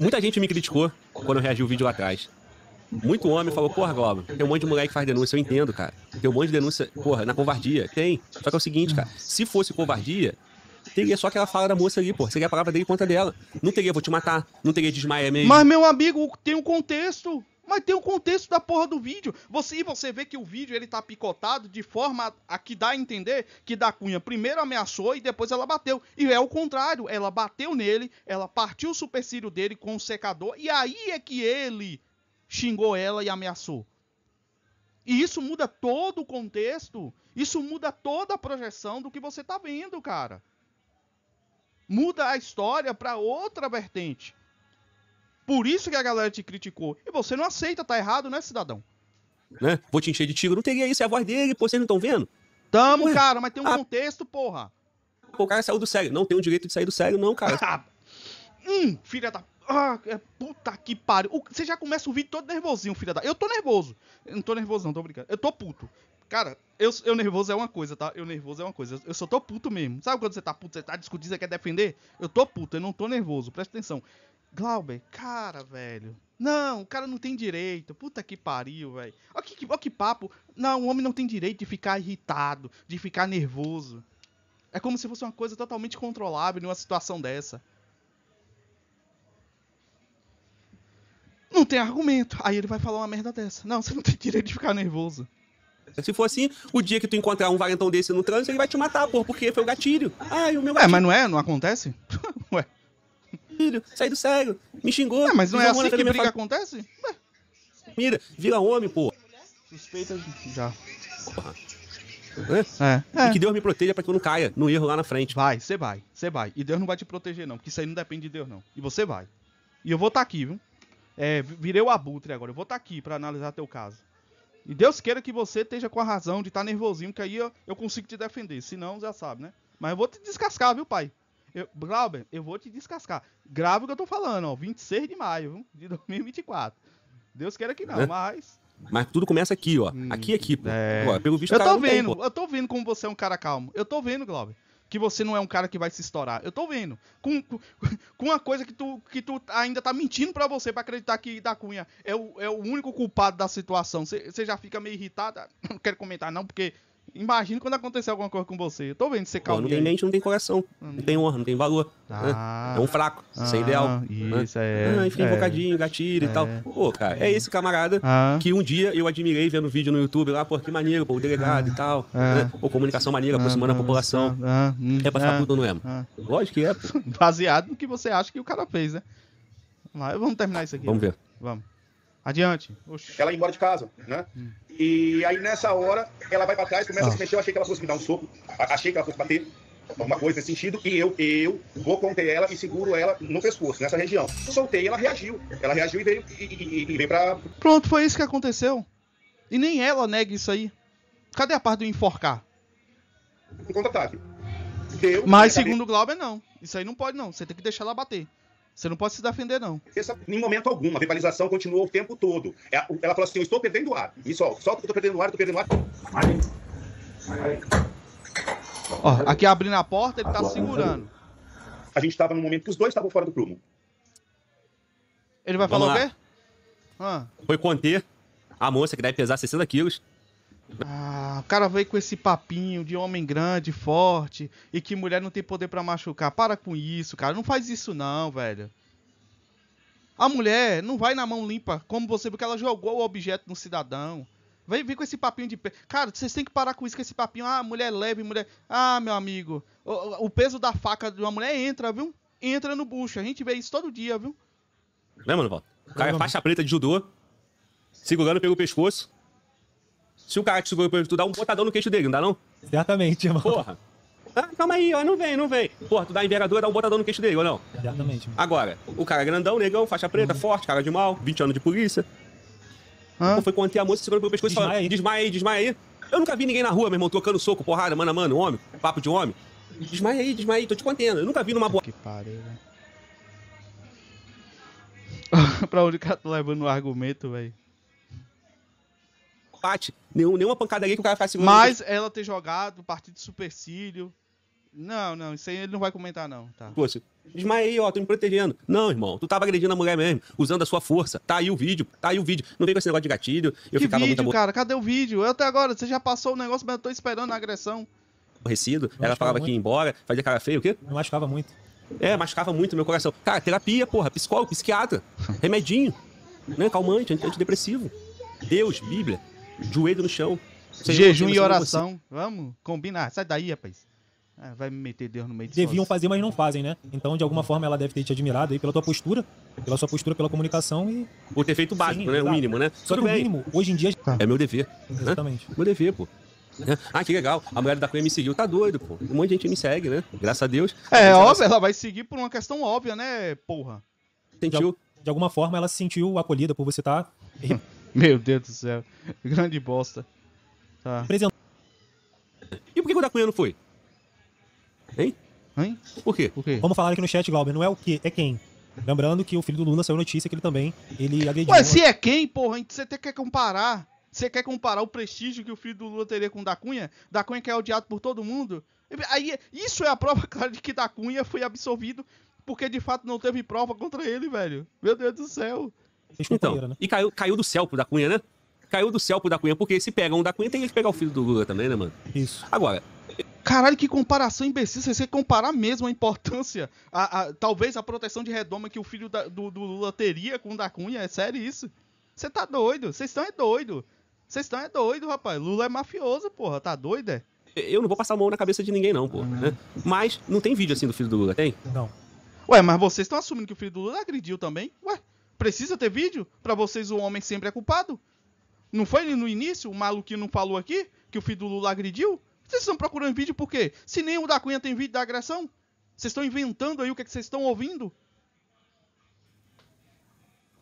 Muita gente me criticou quando eu reagi o vídeo lá atrás. Muito homem falou, porra, Globo, tem um monte de mulher que faz denúncia, eu entendo, cara. Tem um monte de denúncia, porra, na covardia. Tem. Só que é o seguinte, cara, se fosse covardia, teria só aquela fala da moça ali, pô. Seria a palavra dele contra dela. Não teria, vou te matar. Não teria desmaia mesmo. Mas, meu amigo, tem um contexto. Mas tem o um contexto da porra do vídeo. Você, e você vê que o vídeo ele tá picotado de forma a, a que dá a entender que da Cunha primeiro ameaçou e depois ela bateu. E é o contrário, ela bateu nele, ela partiu o supercílio dele com o um secador e aí é que ele xingou ela e ameaçou. E isso muda todo o contexto, isso muda toda a projeção do que você tá vendo, cara muda a história para outra vertente. Por isso que a galera te criticou. E você não aceita, tá errado, né, cidadão? Né? Vou te encher de tigre. Não teria isso, é a voz dele, pô, vocês não estão vendo? Tamo, Ué, cara, mas tem um a... Ah. contexto, porra. o cara saiu do sério. Não tem o direito de sair do sério, não, cara. <laughs> hum, filha da. Ah, é puta que pariu. Você já começa o vídeo todo nervosinho, filha da. Eu tô nervoso. Eu não tô nervoso, não, tô brincando. Eu tô puto. Cara, eu, eu nervoso é uma coisa, tá? Eu nervoso é uma coisa. Eu só tô puto mesmo. Sabe quando você tá puto, você tá discutindo, você quer defender? Eu tô puto, eu não tô nervoso, presta atenção. Glauber, cara, velho. Não, o cara não tem direito. Puta que pariu, velho. Olha que, ó que papo. Não, o homem não tem direito de ficar irritado, de ficar nervoso. É como se fosse uma coisa totalmente controlável numa situação dessa. Não tem argumento. Aí ele vai falar uma merda dessa. Não, você não tem direito de ficar nervoso. Se for assim, o dia que tu encontrar um valentão desse no trânsito, ele vai te matar, pô, porque foi o gatilho. Ai, o meu gatilho. É, mas não é? Não acontece? <laughs> Ué. Filho, saiu do sério. Me xingou. É, mas não é assim que briga fala... acontece? Ué. Mira, vira homem, pô. Suspeita já. É. é. E é. que Deus me proteja para que eu não caia no erro lá na frente. Vai, você vai, você vai. E Deus não vai te proteger, não, porque isso aí não depende de Deus, não. E você vai. E eu vou estar tá aqui, viu? É, virei o abutre agora. Eu vou estar tá aqui para analisar teu caso. E Deus queira que você esteja com a razão de estar tá nervosinho, que aí eu, eu consigo te defender. Se não, já sabe, né? Mas eu vou te descascar, viu, pai? Eu, Glauber, eu vou te descascar. Grave o que eu tô falando, ó. 26 de maio de 2024. Deus queira que não, é. mas. Mas tudo começa aqui, ó. aqui, aqui. Pô. Hum, é... pelo visto, eu tá, tô vendo, tem, eu tô vendo como você é um cara calmo. Eu tô vendo, Glauber que você não é um cara que vai se estourar. Eu tô vendo. Com, com, uma coisa que tu, que tu ainda tá mentindo para você para acreditar que da Cunha é o, é o único culpado da situação. Você já fica meio irritado. Ah, não quero comentar, não, porque Imagina quando acontecer alguma coisa com você. Eu tô vendo você calmo. Não tem mente, não tem coração. Não, hum. tem honra, não tem valor. Né? Ah, né? É um fraco, ah, sem ideal. Né? Isso, né? é. Ah, enfim, é, bocadinho, gatilho é, e tal. Pô, cara, é esse camarada ah, que um dia eu admirei vendo vídeo no YouTube lá, pô, que maneiro, pô, o delegado e ah. tal. Ah. Né? Pô, comunicação maneira, aproximando a ah, população. Hum, é pra ficar puto, não é? Lógico que é, pô. <laughs> Baseado no que você acha que o cara fez, né? Mas vamos terminar isso aqui. Vamos né? ver. Vamos. Adiante. Oxi. Ela ia embora de casa, né? Hum. E aí nessa hora, ela vai para trás, começa ah. a se mexer, eu achei que ela fosse me dar um soco, achei que ela fosse bater, alguma coisa nesse sentido, e eu, eu vou conter ela e seguro ela no pescoço, nessa região. Soltei, ela reagiu. Ela reagiu e veio, e, e, e veio pra. Pronto, foi isso que aconteceu. E nem ela nega isso aí. Cadê a parte do enforcar? Contra-ataque. Mas tá segundo o Glauber, não. Isso aí não pode, não. Você tem que deixar ela bater. Você não pode se defender, não. Em momento algum, a verbalização continuou o tempo todo. É, ela, falou assim: eu estou perdendo ar. Me solta, solta que eu estou perdendo ar, estou perdendo ar. Ai. Ai. Ó, aqui abrindo a porta, ele está segurando. A gente estava no momento que os dois estavam fora do prumo. Ele vai Vamos falar lá. o quê? Ah. Foi conter a moça que deve pesar 60 quilos ah, o cara veio com esse papinho de homem grande, forte e que mulher não tem poder para machucar. Para com isso, cara. Não faz isso não, velho. A mulher não vai na mão limpa como você, porque ela jogou o objeto no cidadão. Vem, vem com esse papinho de peso. Cara, vocês têm que parar com isso, com esse papinho. Ah, mulher leve, mulher. Ah, meu amigo. O, o peso da faca de uma mulher entra, viu? Entra no bucho. A gente vê isso todo dia, viu? Lembra, Val? O cara é faixa preta de judô. Segurando, pegou o pescoço. Se o cara te segurou pelo tu dá um botadão no queixo dele, não dá não? Certamente, irmão. Porra. Ah, calma aí, ó, não vem, não vem. Porra, tu dá envergadura, dá um botadão no queixo dele, ou não? Certamente. Agora, o cara é grandão, negão, faixa preta, uhum. forte, cara de mal, 20 anos de polícia. Ah. Pô, foi conter a moça, segurou pelo pescoço desmaia e falou, aí. desmaia aí, desmaia aí. Eu nunca vi ninguém na rua, meu irmão, trocando soco, porrada, mano a mano, homem, papo de homem. Desmaia aí, desmaia aí, tô te contendo. Eu nunca vi numa boa. Que pariu, velho. <laughs> pra onde o cara tá levando o argumento, velho? empate, nenhum, nenhuma pancadaria que o cara ficasse. Mas ela ter jogado partido supercílio. Não, não, isso aí ele não vai comentar, não. Tá. Poxa, aí ó, tô me protegendo. Não, irmão, tu tava agredindo a mulher mesmo, usando a sua força. Tá aí o vídeo, tá aí o vídeo. Não vem com esse negócio de gatilho. Eu que ficava vídeo, muito cara? Cadê o vídeo? Eu até agora, você já passou o negócio, mas eu tô esperando a agressão. Aborrecido, ela falava muito. que ia embora, fazia cara feia, o quê? Eu machucava muito. É, machucava muito meu coração. Cara, terapia, porra, psicólogo, psiquiatra, remedinho, né? Calmante, antidepressivo. Deus, Bíblia joelho no chão. Senhor, Jejum e oração. Assim. Vamos combinar. Sai daí, rapaz. Ah, vai me meter Deus no meio de Deviam fazer, mas não fazem, né? Então, de alguma forma, ela deve ter te admirado aí pela tua postura, pela sua postura, pela comunicação e. Por ter feito o básico, Sim, né? Exato. O mínimo, né? Só Tudo que bem. o mínimo, hoje em dia. Tá. É meu dever. Né? Exatamente. Né? Meu dever, pô. Né? Ah, que legal. A mulher da Cunha me seguiu. Tá doido, pô. Um monte de gente me segue, né? Graças a Deus. É, óbvio, ela... ela vai seguir por uma questão óbvia, né, porra? Sentiu? De, de alguma forma, ela se sentiu acolhida por você estar tá <laughs> Meu Deus do céu. Grande bosta. Tá. E por que o da Cunha não foi? Hein? Hein? Por quê? Por quê? Vamos falar aqui no chat, Glauber. Não é o que, é quem. Lembrando que o filho do Lula saiu notícia que ele também ele agrediu. Ué, se é quem, porra, então você até quer comparar. Você quer comparar o prestígio que o filho do Lula teria com o da Cunha? Da Cunha que é odiado por todo mundo? Aí, isso é a prova <laughs> clara de que da Cunha foi absolvido porque de fato não teve prova contra ele, velho. Meu Deus do céu. Então, né? e caiu, caiu do céu pro da Cunha, né? Caiu do céu pro da Cunha, porque se pega um da Cunha, tem que pegar o filho do Lula também, né, mano? Isso. Agora, Caralho, que comparação imbecil. Se você comparar mesmo a importância, a, a, talvez a proteção de redoma que o filho da, do, do, Lula teria com o da Cunha, é sério isso? Você tá doido, vocês estão é doido. Vocês estão é doido, rapaz. Lula é mafioso, porra, tá doido, é? Eu não vou passar a mão na cabeça de ninguém, não, porra. né? Mas não tem vídeo assim do filho do Lula, tem? Não. Ué, mas vocês estão assumindo que o filho do Lula agrediu também? Ué? Precisa ter vídeo? Para vocês o homem sempre é culpado? Não foi no início o maluquinho não falou aqui que o filho do Lula agrediu? Vocês estão procurando vídeo por quê? Se nem o da Cunha tem vídeo da agressão? Vocês estão inventando aí o que, é que vocês estão ouvindo?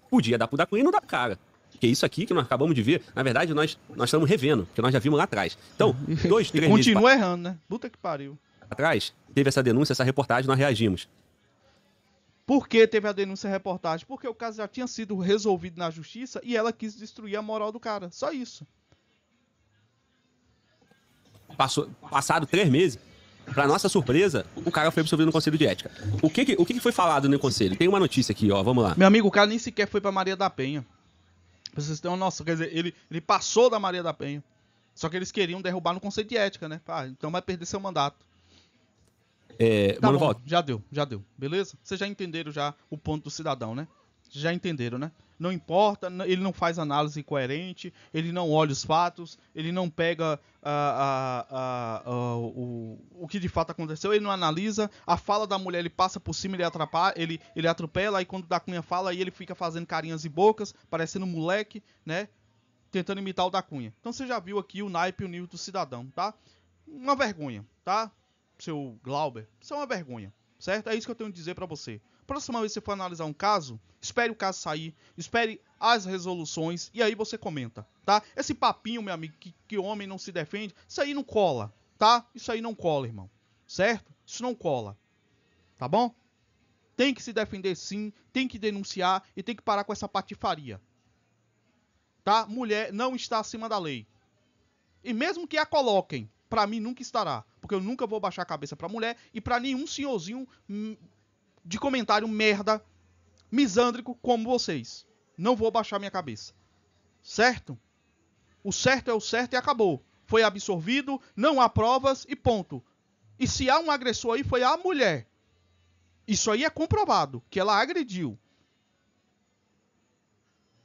Podia dar pro da Cunha e não dá pro cara. Porque isso aqui que nós acabamos de ver, na verdade, nós, nós estamos revendo, porque nós já vimos lá atrás. Então, <laughs> dois, três continua meses... continua errando, né? Puta que pariu. Atrás, teve essa denúncia, essa reportagem, nós reagimos. Por que teve a denúncia reportagem? Porque o caso já tinha sido resolvido na justiça e ela quis destruir a moral do cara. Só isso. Passou, passado três meses, para nossa surpresa, o cara foi absolvido no Conselho de Ética. O que, que o que, que, foi falado no Conselho? Tem uma notícia aqui, ó, vamos lá. Meu amigo, o cara nem sequer foi para Maria da Penha. Pra vocês terem uma noção, quer dizer, ele, ele passou da Maria da Penha. Só que eles queriam derrubar no Conselho de Ética, né? Ah, então vai perder seu mandato. É, tá Mano, bom, já deu, já deu. Beleza? Vocês já entenderam já o ponto do cidadão, né? Vocês já entenderam, né? Não importa, ele não faz análise coerente, ele não olha os fatos, ele não pega ah, ah, ah, o, o que de fato aconteceu, ele não analisa, a fala da mulher ele passa por cima, ele atrapalha, ele, ele atropela, e quando da Cunha fala, aí ele fica fazendo carinhas e bocas, parecendo um moleque, né? Tentando imitar o da Cunha. Então você já viu aqui o naipe e o nível do cidadão, tá? Uma vergonha, tá? seu Glauber, isso é uma vergonha, certo? É isso que eu tenho a dizer para você. Próxima vez que você for analisar um caso, espere o caso sair, espere as resoluções e aí você comenta, tá? Esse papinho, meu amigo, que, que homem não se defende, isso aí não cola, tá? Isso aí não cola, irmão, certo? Isso não cola, tá bom? Tem que se defender sim, tem que denunciar e tem que parar com essa patifaria, tá? Mulher não está acima da lei. E mesmo que a coloquem, para mim nunca estará, porque eu nunca vou baixar a cabeça para mulher e para nenhum senhorzinho hum, de comentário merda misândrico como vocês. Não vou baixar minha cabeça. Certo? O certo é o certo e acabou. Foi absorvido, não há provas e ponto. E se há um agressor aí, foi a mulher. Isso aí é comprovado, que ela agrediu.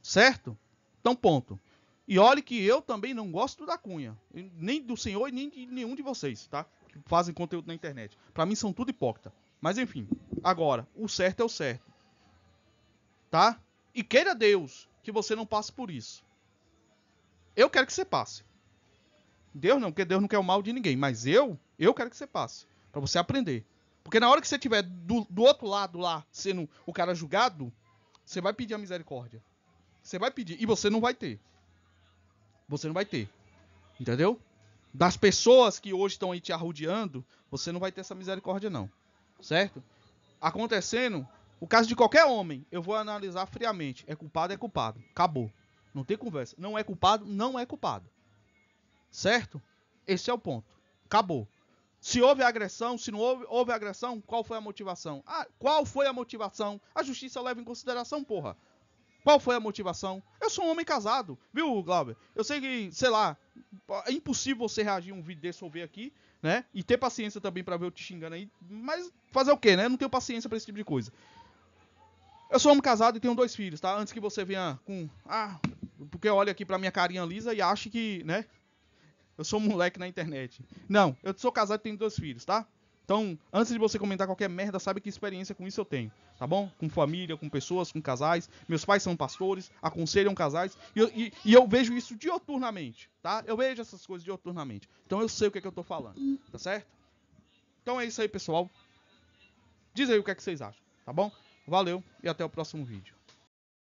Certo? Então, ponto. E olhe que eu também não gosto da Cunha, nem do senhor e nem de nenhum de vocês, tá? Que fazem conteúdo na internet. Para mim são tudo hipócrita. Mas enfim, agora, o certo é o certo. Tá? E queira Deus que você não passe por isso. Eu quero que você passe. Deus não, porque Deus não quer o mal de ninguém, mas eu, eu quero que você passe, para você aprender. Porque na hora que você tiver do, do outro lado lá, sendo o cara julgado, você vai pedir a misericórdia. Você vai pedir e você não vai ter você não vai ter. Entendeu? Das pessoas que hoje estão aí te arrudeando, você não vai ter essa misericórdia, não. Certo? Acontecendo, o caso de qualquer homem, eu vou analisar friamente. É culpado, é culpado. Acabou. Não tem conversa. Não é culpado, não é culpado. Certo? Esse é o ponto. Acabou. Se houve agressão, se não houve, houve agressão, qual foi a motivação? Ah, qual foi a motivação? A justiça leva em consideração, porra. Qual foi a motivação? Eu sou um homem casado, viu, Glauber? Eu sei que, sei lá, é impossível você reagir a um vídeo desse ou ver aqui, né? E ter paciência também para ver eu te xingando aí. Mas fazer o quê, né? Eu não tenho paciência para esse tipo de coisa. Eu sou homem casado e tenho dois filhos, tá? Antes que você venha com. Ah, porque olha aqui pra minha carinha lisa e acha que, né? Eu sou um moleque na internet. Não, eu sou casado e tenho dois filhos, tá? Então, antes de você comentar qualquer merda, sabe que experiência com isso eu tenho, tá bom? Com família, com pessoas, com casais. Meus pais são pastores, aconselham casais. E eu, e, e eu vejo isso dioturnamente, tá? Eu vejo essas coisas dioturnamente. Então eu sei o que, é que eu tô falando, tá certo? Então é isso aí, pessoal. Diz aí o que, é que vocês acham, tá bom? Valeu e até o próximo vídeo.